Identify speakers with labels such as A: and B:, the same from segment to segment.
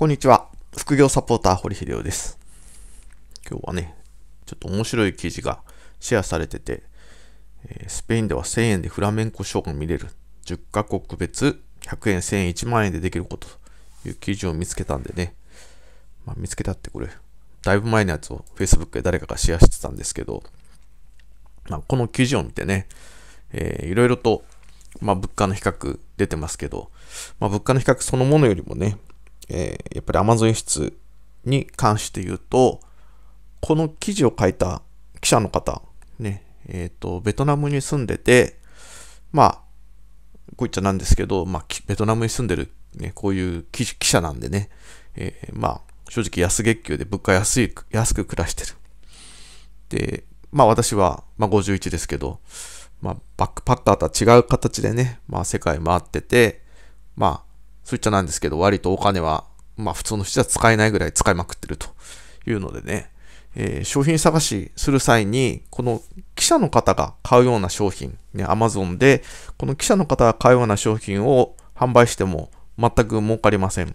A: こんにちは。副業サポーター、堀秀夫です。今日はね、ちょっと面白い記事がシェアされてて、えスペインでは1000円でフラメンコショーが見れる。10カ国別100円、1000円、1万円でできることという記事を見つけたんでね。まあ、見つけたってこれ、だいぶ前のやつを Facebook で誰かがシェアしてたんですけど、まあ、この記事を見てね、えー、いろいろと、まあ、物価の比較出てますけど、まあ、物価の比較そのものよりもね、えー、やっぱりアマゾン輸出に関して言うと、この記事を書いた記者の方、ね、えっ、ー、と、ベトナムに住んでて、まあ、こういっちゃなんですけど、まあ、ベトナムに住んでる、ね、こういう記者なんでね、えー、まあ、正直安月給で物価安い、安く暮らしてる。で、まあ私は、まあ51ですけど、まあバックパッカーとは違う形でね、まあ世界回ってて、まあ、そういっちゃなんですけど、割とお金はまあ普通の人は使えないぐらい使いまくってるというのでね、えー、商品探しする際に、この記者の方が買うような商品、ね、Amazon で、この記者の方が買うような商品を販売しても全く儲かりません。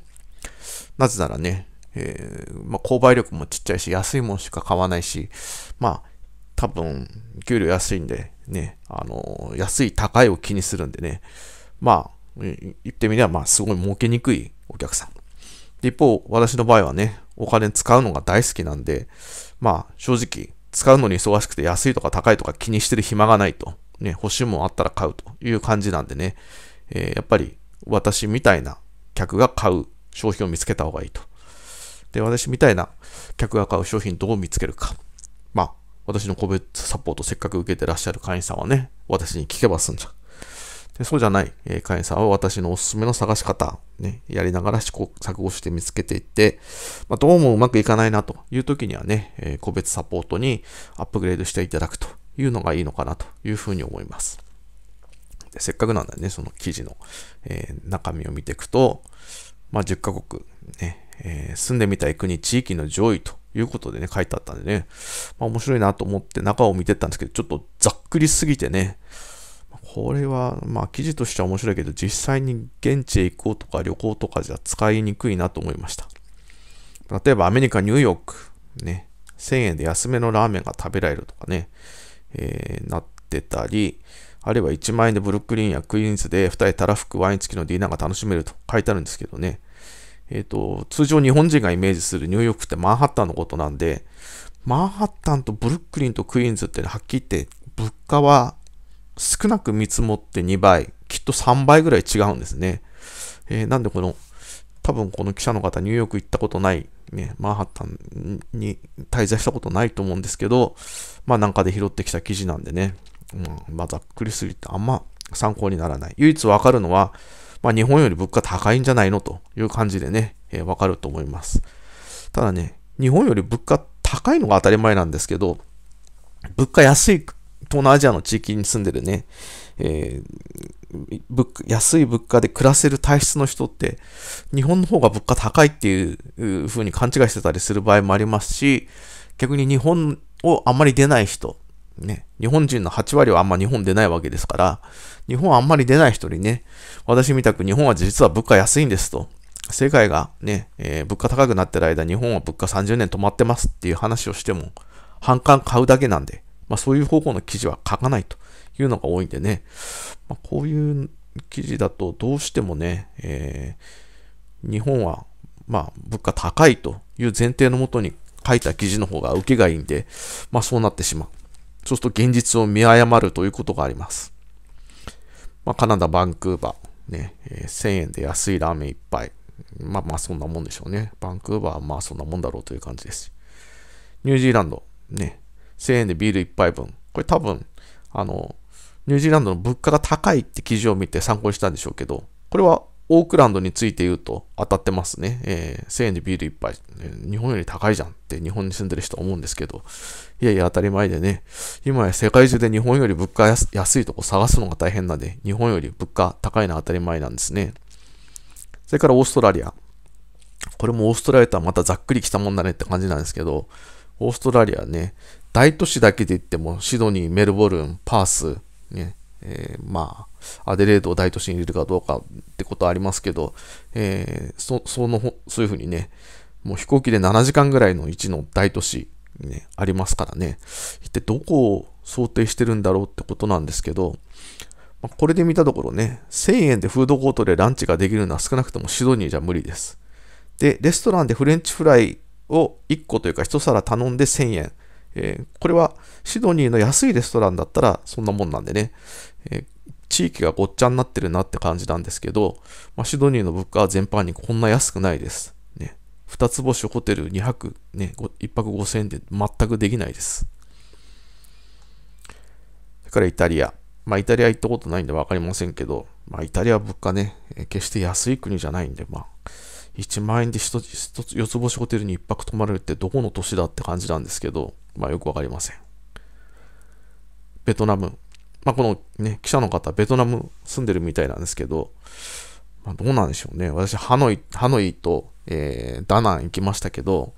A: なぜならね、えー、まあ、購買力もちっちゃいし、安いものしか買わないし、まあ、多分、給料安いんで、ね、あのー、安い高いを気にするんでね、まあ、言ってみれば、まあ、すごい儲けにくいお客さん。一方、私の場合はね、お金使うのが大好きなんで、まあ、正直、使うのに忙しくて安いとか高いとか気にしてる暇がないと。ね、欲しいもんあったら買うという感じなんでね、えー、やっぱり私みたいな客が買う商品を見つけた方がいいと。で、私みたいな客が買う商品どう見つけるか。まあ、私の個別サポートせっかく受けてらっしゃる会員さんはね、私に聞けば済んじゃう。でそうじゃない、えー、会員さんは私のおすすめの探し方、ね、やりながら試行錯誤して見つけていって、まあ、どうもうまくいかないなという時にはね、えー、個別サポートにアップグレードしていただくというのがいいのかなというふうに思います。せっかくなんでね、その記事の、えー、中身を見ていくと、まあ、10カ国ね、え住んでみたい国、地域の上位ということでね、書いてあったんでね、まあ、面白いなと思って中を見てったんですけど、ちょっとざっくりすぎてね、これは、まあ、記事としては面白いけど、実際に現地へ行こうとか旅行とかじゃ使いにくいなと思いました。例えばアメリカ・ニューヨーク、ね、1000円で安めのラーメンが食べられるとかね、えー、なってたり、あるいは1万円でブルックリンやクイーンズで2人たらふくワイン付きのディナーが楽しめると書いてあるんですけどね、えっ、ー、と、通常日本人がイメージするニューヨークってマンハッタンのことなんで、マンハッタンとブルックリンとクイーンズって、ね、はっきり言って物価は少なく見積もって2倍、きっと3倍ぐらい違うんですね。えー、なんでこの、多分この記者の方、ニューヨーク行ったことない、ね、マンハッタンに滞在したことないと思うんですけど、まあなんかで拾ってきた記事なんでね、うん、まあざっくりすぎてあんま参考にならない。唯一わかるのは、まあ日本より物価高いんじゃないのという感じでね、わ、えー、かると思います。ただね、日本より物価高いのが当たり前なんですけど、物価安い東南アジアの地域に住んでるね、えー、物安い物価で暮らせる体質の人って、日本の方が物価高いっていう風に勘違いしてたりする場合もありますし、逆に日本をあんまり出ない人、ね、日本人の8割はあんま日本出ないわけですから、日本あんまり出ない人にね、私みたく日本は実は物価安いんですと、世界がね、えー、物価高くなってる間、日本は物価30年止まってますっていう話をしても、反感買うだけなんで、まあ、そういう方向の記事は書かないというのが多いんでね、まあ、こういう記事だとどうしてもね、えー、日本はまあ物価高いという前提のもとに書いた記事の方が受けがいいんで、まあそうなってしまう。そうすると現実を見誤るということがあります。まあ、カナダ・バンクーバー、ね、えー、1000円で安いラーメン1杯。まあまあそんなもんでしょうね。バンクーバーはまあそんなもんだろうという感じです。ニュージーランド、ね、1000円でビール1杯分。これ多分、あの、ニュージーランドの物価が高いって記事を見て参考にしたんでしょうけど、これはオークランドについて言うと当たってますね。えー、1000円でビール1杯、えー、日本より高いじゃんって日本に住んでる人は思うんですけど、いやいや当たり前でね、今や世界中で日本より物価安いとこ探すのが大変なんで、日本より物価高いのは当たり前なんですね。それからオーストラリア。これもオーストラリアとはまたざっくりきたもんだねって感じなんですけど、オーストラリアね、大都市だけで言っても、シドニー、メルボルン、パース、ね、えー、まあ、アデレードを大都市に入れるかどうかってことはありますけど、えー、そ、その、そういうふうにね、もう飛行機で7時間ぐらいの位置の大都市、ね、ありますからね、一体どこを想定してるんだろうってことなんですけど、まあ、これで見たところね、1000円でフードコートでランチができるのは少なくともシドニーじゃ無理です。で、レストランでフレンチフライを1個というか1皿頼んで1000円。えー、これはシドニーの安いレストランだったらそんなもんなんでね、えー、地域がごっちゃになってるなって感じなんですけど、まあ、シドニーの物価は全般にこんな安くないです。ね、2つ星ホテル2泊、ね、1泊5000円で全くできないです。それからイタリア。まあ、イタリア行ったことないんで分かりませんけど、まあ、イタリア物価ね、決して安い国じゃないんで、まあ、1万円で1つ、4つ星ホテルに1泊泊まれるってどこの都市だって感じなんですけど、まあ、よくわかりません。ベトナム。まあ、このね、記者の方、ベトナム住んでるみたいなんですけど、まあ、どうなんでしょうね。私、ハノイ、ハノイと、えー、ダナン行きましたけど、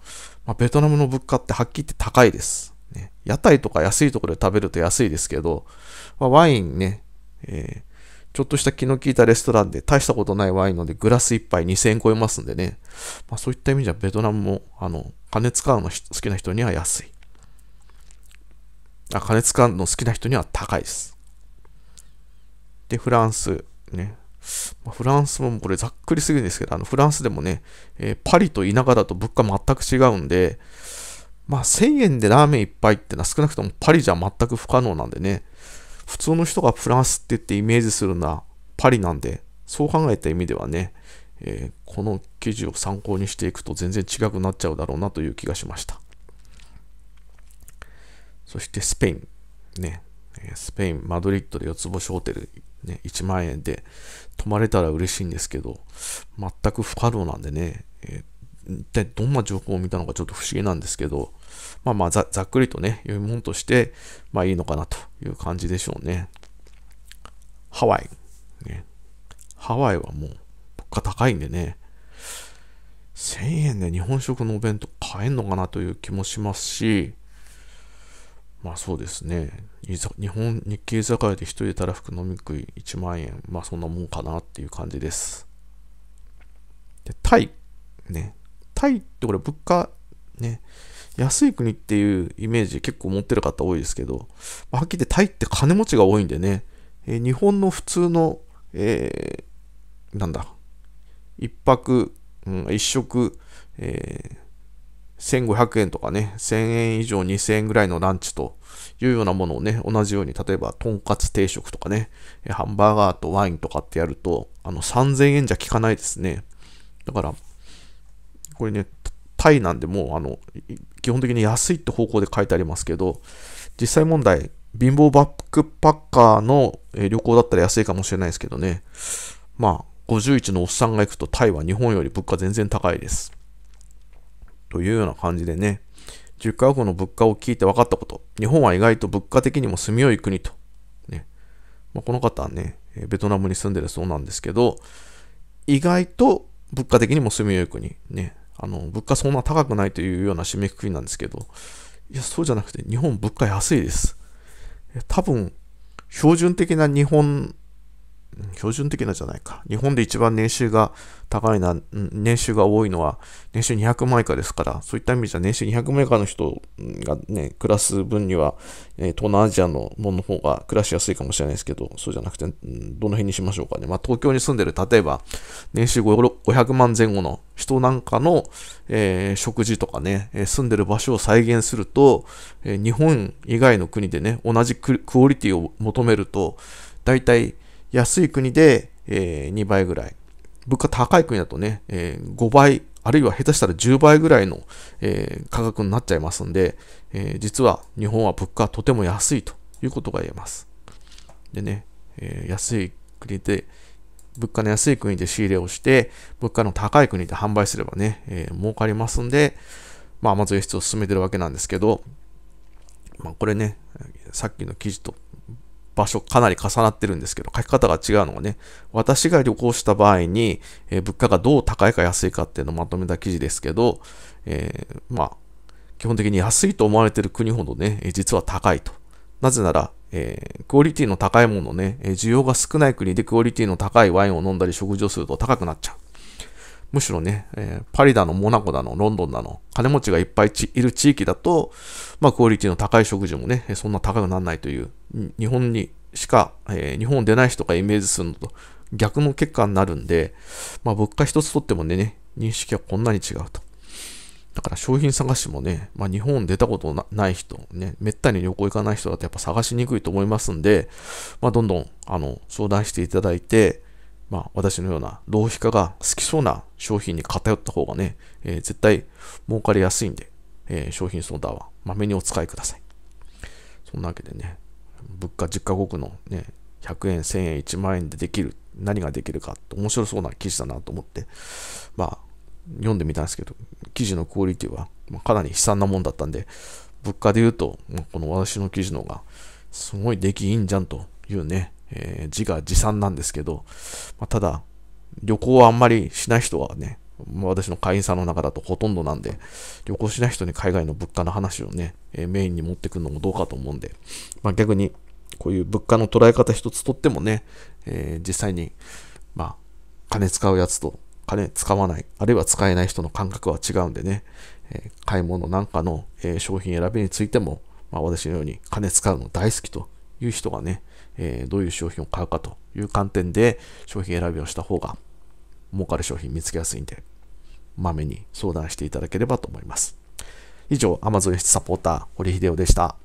A: まあ、ベトナムの物価ってはっきり言って高いです。ね、屋台とか安いところで食べると安いですけど、まあ、ワインね、えー、ちょっとした気の利いたレストランで大したことないワインのでグラス1杯2000円超えますんでね、まあ、そういった意味じゃベトナムもあの金使うの好きな人には安い。あ加熱感の好きな人には高いです。で、フランス、ね。フランスもこれざっくりすぎるんですけど、あのフランスでもね、えー、パリと田舎だと物価全く違うんで、まあ1000円でラーメン1杯ってのは少なくともパリじゃ全く不可能なんでね、普通の人がフランスって言ってイメージするのはパリなんで、そう考えた意味ではね、えー、この記事を参考にしていくと全然違くなっちゃうだろうなという気がしました。そしてスペイン、ね、スペイン、マドリッドで四つ星ホテル、ね、1万円で泊まれたら嬉しいんですけど、全く不可能なんでね、えー、一体どんな情報を見たのかちょっと不思議なんですけど、まあまあざっくりとね、読み物として、まあいいのかなという感じでしょうね。ハワイ。ね、ハワイはもう物価高いんでね、1000円で日本食のお弁当買えんのかなという気もしますし、まあそうですね。日本、日系居酒屋で1人でたらふく飲み食い1万円。まあそんなもんかなっていう感じです。で、タイ。ね。タイってこれ物価、ね。安い国っていうイメージ結構持ってる方多いですけど、まあ、はっきり言ってタイって金持ちが多いんでね。えー、日本の普通の、えー、なんだ。1泊、うん、1食、えー1500円とかね、1000円以上2000円ぐらいのランチというようなものをね、同じように、例えば、とんかつ定食とかね、ハンバーガーとワインとかってやると、あの、3000円じゃ効かないですね。だから、これね、タイなんでもう、あの、基本的に安いって方向で書いてありますけど、実際問題、貧乏バックパッカーの旅行だったら安いかもしれないですけどね、まあ、51のおっさんが行くとタイは日本より物価全然高いです。というような感じでね、10カ国の物価を聞いて分かったこと。日本は意外と物価的にも住みよい国と。ね。まあ、この方はね、ベトナムに住んでるそうなんですけど、意外と物価的にも住みよい国。ね。あの、物価そんな高くないというような締めくくりなんですけど、いや、そうじゃなくて、日本物価安いです。多分、標準的な日本標準的なじゃないか。日本で一番年収が高いな、年収が多いのは年収200万以下ですから、そういった意味じゃ年収200万以下の人がね、暮らす分には、え東南アジアのものの方が暮らしやすいかもしれないですけど、そうじゃなくて、どの辺にしましょうかね。まあ、東京に住んでる、例えば年収500万前後の人なんかの、えー、食事とかね、住んでる場所を再現すると、え日本以外の国でね、同じクオリティを求めると、大体、安い国で、えー、2倍ぐらい。物価高い国だとね、えー、5倍、あるいは下手したら10倍ぐらいの、えー、価格になっちゃいますんで、えー、実は日本は物価とても安いということが言えます。でね、えー、安い国で、物価の安い国で仕入れをして、物価の高い国で販売すればね、えー、儲かりますんで、まあ、まず輸出を進めてるわけなんですけど、まあ、これね、さっきの記事と場所かなり重なってるんですけど、書き方が違うのはね、私が旅行した場合に、えー、物価がどう高いか安いかっていうのをまとめた記事ですけど、えー、まあ、基本的に安いと思われてる国ほどね、実は高いと。なぜなら、えー、クオリティの高いものね、需要が少ない国でクオリティの高いワインを飲んだり食事をすると高くなっちゃう。むしろね、えー、パリだの、モナコだの、ロンドンだの、金持ちがいっぱいいる地域だと、まあ、クオリティの高い食事もね、そんな高くならないという、日本にしか、えー、日本出ない人がイメージするのと逆の結果になるんで、まあ、物価一つとってもね、認識はこんなに違うと。だから商品探しもね、まあ、日本出たことない人、ね、めったに旅行行かない人だとやっぱ探しにくいと思いますんで、まあ、どんどんあの相談していただいて、まあ、私のような浪費家が好きそうな商品に偏った方がね、えー、絶対儲かりやすいんで、えー、商品相談はまめにお使いください。そんなわけでね、物価10カ国のね、100円、1000円、1万円でできる、何ができるかって面白そうな記事だなと思って、まあ、読んでみたんですけど、記事のクオリティはかなり悲惨なもんだったんで、物価で言うと、この私の記事の方がすごい出来いいんじゃんというね、えー、自画自賛なんですけど、まあ、ただ、旅行はあんまりしない人はね、私の会員さんの中だとほとんどなんで、旅行しない人に海外の物価の話をね、えー、メインに持ってくるのもどうかと思うんで、まあ、逆に、こういう物価の捉え方一つとってもね、えー、実際に、まあ、金使うやつと、金使わない、あるいは使えない人の感覚は違うんでね、えー、買い物なんかの、え商品選びについても、まあ、私のように金使うの大好きという人がね、えー、どういう商品を買うかという観点で商品選びをした方が儲かる商品見つけやすいんで、まめに相談していただければと思います。以上、Amazon サポーター、堀秀夫でした。